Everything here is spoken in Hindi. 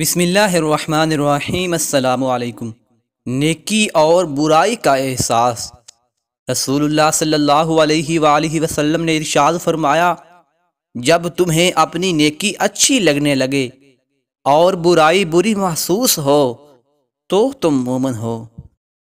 बसमिल्लाम नेकी और बुराई का एहसास रसूलुल्लाह सल्लल्लाहु अलैहि वसल्लम ने इरशाद फरमाया जब तुम्हें अपनी नेकी अच्छी लगने लगे और बुराई बुरी महसूस हो तो तुम मोमन हो